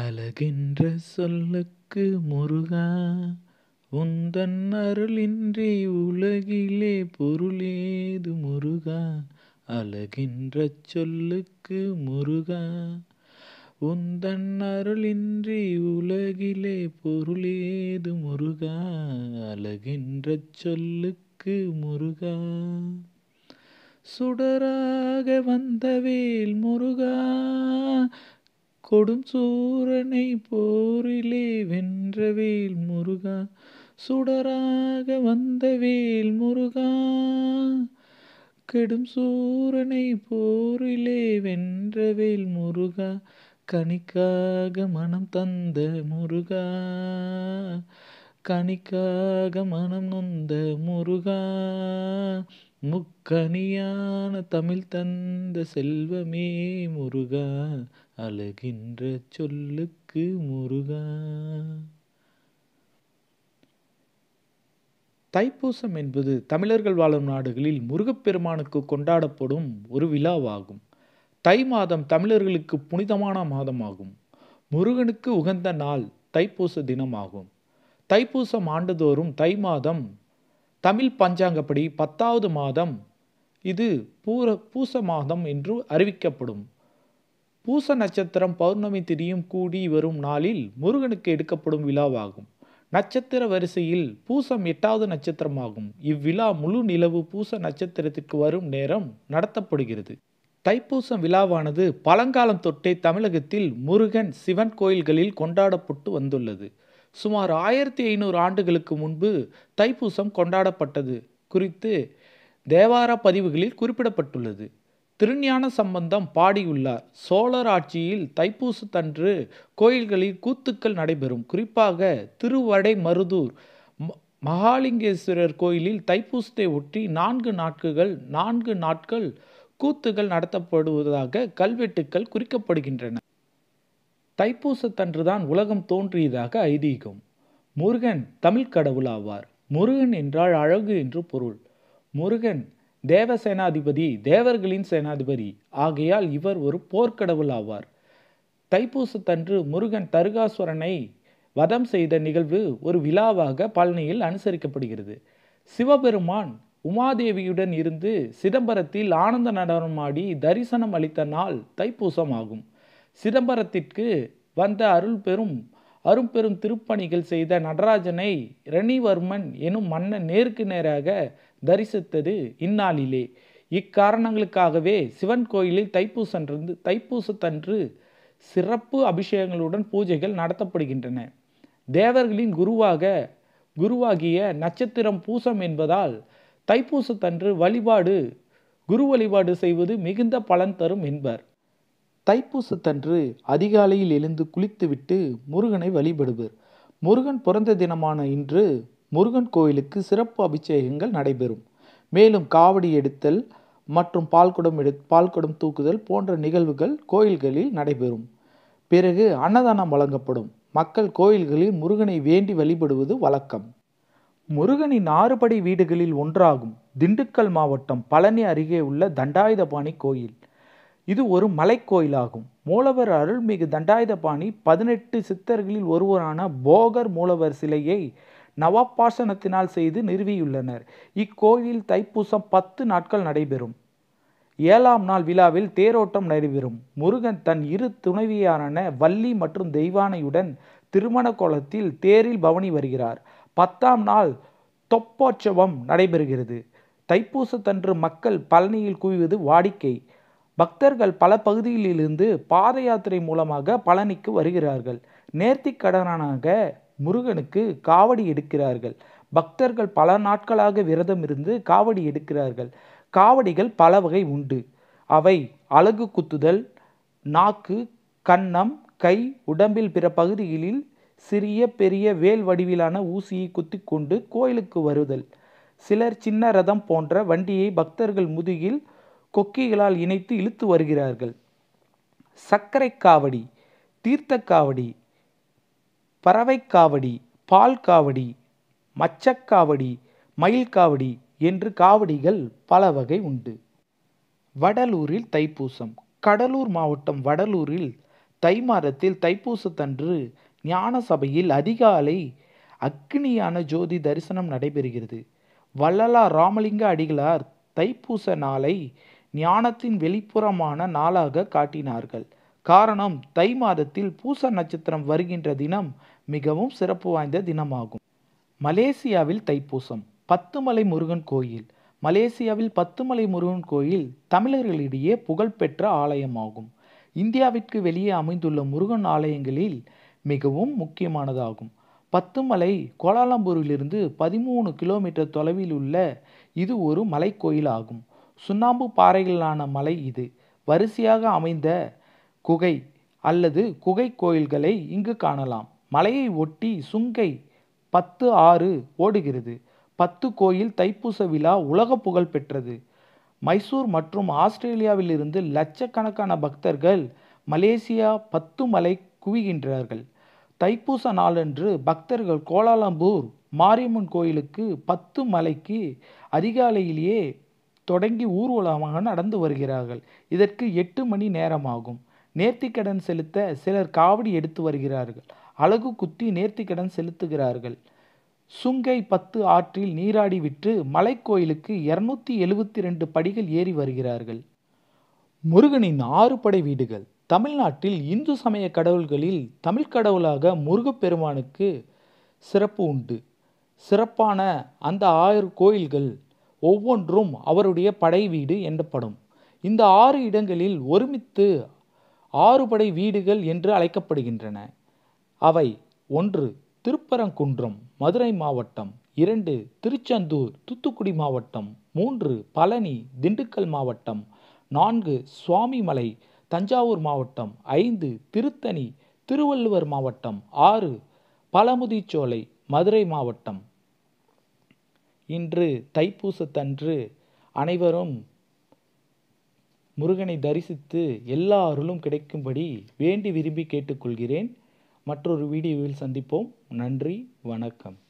அழகென்ற சொல்லுக்கு முருகா உந்தன் அருளின்றி உலகிலே பொருளேது முருகா அழகின்ற சொல்லுக்கு முருகா உந்தன் அருளின்றி உலகிலே பொருளேது முருகா அழகின்ற சொல்லுக்கு முருகா சுடராக வந்தவேல் முருகா கொடும் சூரனை போரிலே வென்ற வேல் முருகா சுடராக வந்த வேல் முருகா கெடும் சூரனை போரிலே வென்ற வேல் முருகா கணிக்காக மனம் தந்த முருகா கணிக்காக மனம் நொந்த முருகா முக்கணியான தமிழ் தந்த செல்வமே முருகா அழுகின்ற சொல்லுக்கு முருகா தைப்பூசம் என்பது தமிழர்கள் வாழும் நாடுகளில் முருகப்பெருமானுக்கு கொண்டாடப்படும் ஒரு விழாவாகும் தை மாதம் தமிழர்களுக்கு புனிதமான மாதமாகும் முருகனுக்கு உகந்த நாள் தைப்பூச தினமாகும் தைப்பூசம் ஆண்டுதோறும் தை மாதம் தமிழ் பஞ்சாங்கப்படி பத்தாவது மாதம் இது பூர பூச மாதம் என்று அறிவிக்கப்படும் பூச நட்சத்திரம் பௌர்ணமி திரியும் கூடி வரும் நாளில் முருகனுக்கு எடுக்கப்படும் விழாவாகும் நட்சத்திர வரிசையில் பூசம் எட்டாவது நட்சத்திரமாகும் இவ்விழா முழு நிலவு பூச நட்சத்திரத்திற்கு வரும் நேரம் நடத்தப்படுகிறது தைப்பூசம் விழாவானது பழங்காலம் தொட்டே தமிழகத்தில் முருகன் சிவன் கோயில்களில் கொண்டாடப்பட்டு வந்துள்ளது சுமார் ஆயிரத்தி ஐநூறு ஆண்டுகளுக்கு முன்பு தைப்பூசம் கொண்டாடப்பட்டது குறித்து தேவார பதிவுகளில் குறிப்பிடப்பட்டுள்ளது திருஞான சம்பந்தம் பாடியுள்ளார் சோழர் ஆட்சியில் தைப்பூசத்தன்று கோயில்களில் கூத்துக்கள் நடைபெறும் குறிப்பாக திருவடை மருதூர் மகாலிங்கேஸ்வரர் கோயிலில் தைப்பூசத்தை ஒட்டி நான்கு நாட்கள் நான்கு நாட்கள் கூத்துகள் நடத்தப்படுவதாக கல்வெட்டுக்கள் குறிக்கப்படுகின்றன தைப்பூசத்தன்றுதான் உலகம் தோன்றியதாக ஐதீகம் முருகன் தமிழ் கடவுளாவார் முருகன் என்றால் அழகு என்று பொருள் முருகன் தேவ சேனாதிபதி தேவர்களின் சேனாதிபதி ஆகையால் இவர் ஒரு போர்க்கடவுள் ஆவார் தைப்பூசத்தன்று முருகன் தருகாசுரனை வதம் செய்த நிகழ்வு ஒரு விழாவாக பழனியில் அனுசரிக்கப்படுகிறது சிவபெருமான் உமாதேவியுடன் இருந்து சிதம்பரத்தில் ஆனந்த நடனமாடி தரிசனம் அளித்த நாள் தைப்பூசம் ஆகும் சிதம்பரத்திற்கு வந்த அருள் பெரும் அரும்பெரும் திருப்பணிகள் செய்த நடராஜனை ரணிவர்மன் எனும் மன்னன் நேருக்கு நேராக தரிசித்தது இந்நாளிலே இக்காரணங்களுக்காகவே சிவன் கோயிலில் தைப்பூசன்று தைப்பூசத்தன்று சிறப்பு அபிஷேகங்களுடன் பூஜைகள் நடத்தப்படுகின்றன தேவர்களின் குருவாக குருவாகிய நட்சத்திரம் பூசம் என்பதால் தைப்பூசத்தன்று வழிபாடு குரு வழிபாடு செய்வது மிகுந்த பலன் தரும் என்பர் தைப்பூசத்தன்று அதிகாலையில் எழுந்து குளித்துவிட்டு முருகனை வழிபடுவர் முருகன் பிறந்த தினமான இன்று முருகன் கோயிலுக்கு சிறப்பு அபிஷேகங்கள் நடைபெறும் மேலும் காவடி எடுத்தல் மற்றும் பால்குடம் எடு பால்குடம் தூக்குதல் போன்ற நிகழ்வுகள் கோயில்களில் நடைபெறும் பிறகு அன்னதானம் வழங்கப்படும் மக்கள் கோயில்களில் முருகனை வேண்டி வழிபடுவது வழக்கம் முருகனின் ஆறுபடை வீடுகளில் ஒன்றாகும் திண்டுக்கல் மாவட்டம் பழனி அருகே உள்ள தண்டாயுதபாணி கோயில் இது ஒரு மலைக்கோயிலாகும் மூலவர் அருள்மிகு தண்டாயுதபாணி பதினெட்டு சித்தர்களில் ஒருவரான போகர் மூலவர் சிலையை நவப்பாசனத்தினால் செய்து நிறுவியுள்ளனர் இக்கோயில் தைப்பூசம் பத்து நாட்கள் நடைபெறும் ஏழாம் நாள் விழாவில் தேரோட்டம் நடைபெறும் முருகன் தன் இரு துணைவியான வள்ளி மற்றும் தெய்வானையுடன் திருமண கோலத்தில் தேரில் பவனி வருகிறார் பத்தாம் நாள் தொப்போற்சவம் நடைபெறுகிறது தைப்பூசத்தன்று மக்கள் பழனியில் குவிவது வாடிக்கை பக்தர்கள் பல பகுதிகளிலிருந்து பாத யாத்திரை மூலமாக பழனிக்கு வருகிறார்கள் நேர்த்திக்கடனாக முருகனுக்கு காவடி எடுக்கிறார்கள் பக்தர்கள் பல நாட்களாக விரதம் இருந்து காவடி எடுக்கிறார்கள் காவடிகள் பல வகை உண்டு அவை அலகு குத்துதல் நாக்கு கன்னம் கை உடம்பில் பிற பகுதிகளில் சிறிய பெரிய வேல் வடிவிலான ஊசியை குத்தி கொண்டு கோயிலுக்கு வருதல் சிலர் சின்ன ரதம் போன்ற வண்டியை பக்தர்கள் முதுகில் கொக்கிகளால் இணைத்து இழுத்து வருகிறார்கள் சர்க்கரை காவடி தீர்த்த காவடி பறவைக்காவடி பால் காவடி மச்சக்காவடி மயில் காவடி என்று காவடிகள் பல வகை உண்டு வடலூரில் தைப்பூசம் கடலூர் மாவட்டம் வடலூரில் தை மாதத்தில் தைப்பூசத்தன்று ஞான சபையில் அதிகாலை அக்னியான ஜோதி தரிசனம் நடைபெறுகிறது வள்ளலார் ராமலிங்க அடிகளார் தைப்பூச நாளை ஞானத்தின் வெளிப்புறமான நாளாக காட்டினார்கள் காரணம் தை மாதத்தில் பூச நட்சத்திரம் வருகின்ற தினம் மிகவும் சிறப்பு வாய்ந்த தினமாகும் மலேசியாவில் தைப்பூசம் பத்துமலை முருகன் கோயில் மலேசியாவில் பத்துமலை முருகன் கோயில் தமிழர்களிடையே புகழ்பெற்ற ஆலயமாகும் இந்தியாவிற்கு வெளியே அமைந்துள்ள முருகன் ஆலயங்களில் மிகவும் முக்கியமானதாகும் பத்துமலை கோலாலம்பூரிலிருந்து பதிமூணு கிலோமீட்டர் தொலைவில் உள்ள இது ஒரு மலைக்கோயில் ஆகும் சுண்ணாம்பு பாறைகளான மலை இது வரிசையாக அமைந்த குகை அல்லது குகை கோயில்களை இங்கு காணலாம் மலையை ஒட்டி சுங்கை பத்து ஆறு ஓடுகிறது பத்து கோயில் தைப்பூச விழா உலக புகழ் பெற்றது மைசூர் மற்றும் ஆஸ்திரேலியாவிலிருந்து லட்சக்கணக்கான பக்தர்கள் மலேசியா பத்து மலை குவிகின்றார்கள் தைப்பூச நாளன்று பக்தர்கள் கோலாலம்பூர் மாரியம்மன் கோயிலுக்கு பத்து மலைக்கு அதிகாலையிலேயே தொடங்கி ஊர்வலமாக நடந்து வருகிறார்கள் இதற்கு எட்டு மணி நேரமாகும் நேர்த்திக்கடன் செலுத்த சிலர் காவடி எடுத்து வருகிறார்கள் அழகு குத்தி நேர்த்திக்கடன் செலுத்துகிறார்கள் சுங்கை பத்து ஆற்றில் நீராடி விற்று மலைக்கோயிலுக்கு இருநூத்தி எழுபத்தி ரெண்டு படிகள் ஏறி வருகிறார்கள் முருகனின் ஆறு படை வீடுகள் தமிழ்நாட்டில் இந்து சமய கடவுள்களில் தமிழ் கடவுளாக முருகப்பெருமானுக்கு சிறப்பு உண்டு சிறப்பான அந்த ஆறு கோயில்கள் ஒவ்வொன்றும் அவருடைய படை வீடு என்றப்படும் இந்த ஆறு இடங்களில் ஒருமித்து ஆறுபடை வீடுகள் என்று அழைக்கப்படுகின்றன அவை ஒன்று திருப்பரங்குன்றம் மதுரை மாவட்டம் இரண்டு திருச்செந்தூர் தூத்துக்குடி மாவட்டம் மூன்று பழனி திண்டுக்கல் மாவட்டம் நான்கு சுவாமிமலை தஞ்சாவூர் மாவட்டம் ஐந்து திருத்தணி திருவள்ளுவர் மாவட்டம் ஆறு பழமுதிச்சோலை மதுரை மாவட்டம் இன்று தைப்பூசத்தன்று அனைவரும் முருகனை தரிசித்து எல்லா அருளும் கிடைக்கும்படி வேண்டி விரும்பி கேட்டுக்கொள்கிறேன் மற்றொரு வீடியோவில் சந்திப்போம் நன்றி வணக்கம்